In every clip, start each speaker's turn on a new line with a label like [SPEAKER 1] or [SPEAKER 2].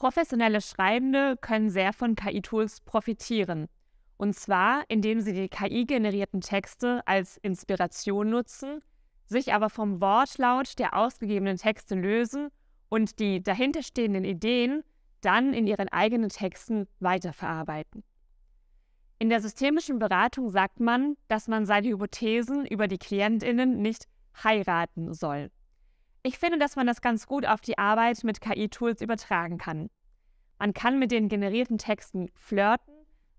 [SPEAKER 1] Professionelle Schreibende können sehr von KI-Tools profitieren. Und zwar, indem sie die KI-generierten Texte als Inspiration nutzen, sich aber vom Wortlaut der ausgegebenen Texte lösen und die dahinterstehenden Ideen dann in ihren eigenen Texten weiterverarbeiten. In der systemischen Beratung sagt man, dass man seine Hypothesen über die Klientinnen nicht heiraten soll. Ich finde, dass man das ganz gut auf die Arbeit mit KI-Tools übertragen kann. Man kann mit den generierten Texten flirten,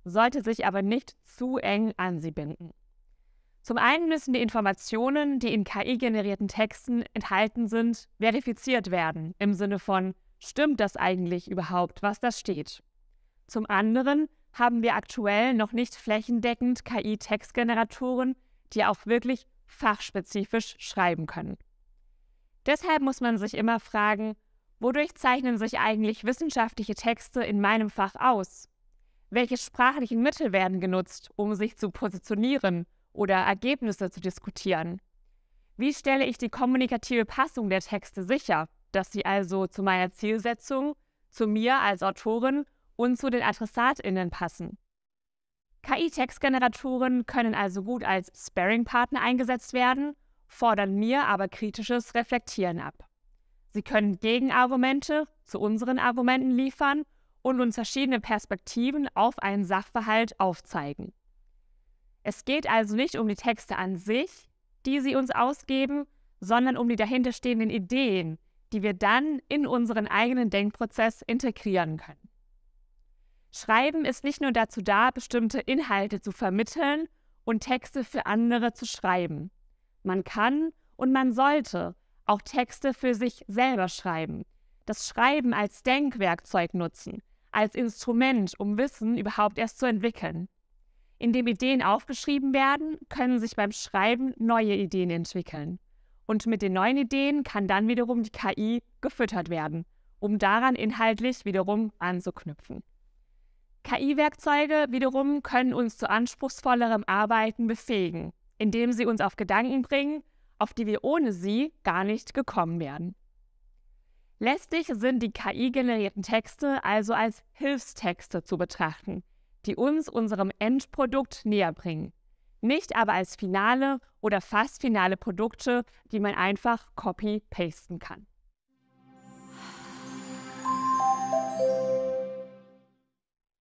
[SPEAKER 1] sollte sich aber nicht zu eng an sie binden. Zum einen müssen die Informationen, die in KI-generierten Texten enthalten sind, verifiziert werden, im Sinne von, stimmt das eigentlich überhaupt, was da steht? Zum anderen haben wir aktuell noch nicht flächendeckend KI-Textgeneratoren, die auch wirklich fachspezifisch schreiben können. Deshalb muss man sich immer fragen, wodurch zeichnen sich eigentlich wissenschaftliche Texte in meinem Fach aus? Welche sprachlichen Mittel werden genutzt, um sich zu positionieren oder Ergebnisse zu diskutieren? Wie stelle ich die kommunikative Passung der Texte sicher, dass sie also zu meiner Zielsetzung, zu mir als Autorin und zu den AdressatInnen passen? KI-Textgeneratoren können also gut als Sparring-Partner eingesetzt werden fordern mir aber kritisches Reflektieren ab. Sie können Gegenargumente zu unseren Argumenten liefern und uns verschiedene Perspektiven auf einen Sachverhalt aufzeigen. Es geht also nicht um die Texte an sich, die sie uns ausgeben, sondern um die dahinterstehenden Ideen, die wir dann in unseren eigenen Denkprozess integrieren können. Schreiben ist nicht nur dazu da, bestimmte Inhalte zu vermitteln und Texte für andere zu schreiben. Man kann und man sollte auch Texte für sich selber schreiben, das Schreiben als Denkwerkzeug nutzen, als Instrument, um Wissen überhaupt erst zu entwickeln. Indem Ideen aufgeschrieben werden, können sich beim Schreiben neue Ideen entwickeln. Und mit den neuen Ideen kann dann wiederum die KI gefüttert werden, um daran inhaltlich wiederum anzuknüpfen. KI-Werkzeuge wiederum können uns zu anspruchsvollerem Arbeiten befähigen indem sie uns auf Gedanken bringen, auf die wir ohne sie gar nicht gekommen wären. Lästig sind die KI-generierten Texte also als Hilfstexte zu betrachten, die uns unserem Endprodukt näher bringen, nicht aber als finale oder fast finale Produkte, die man einfach copy-pasten kann.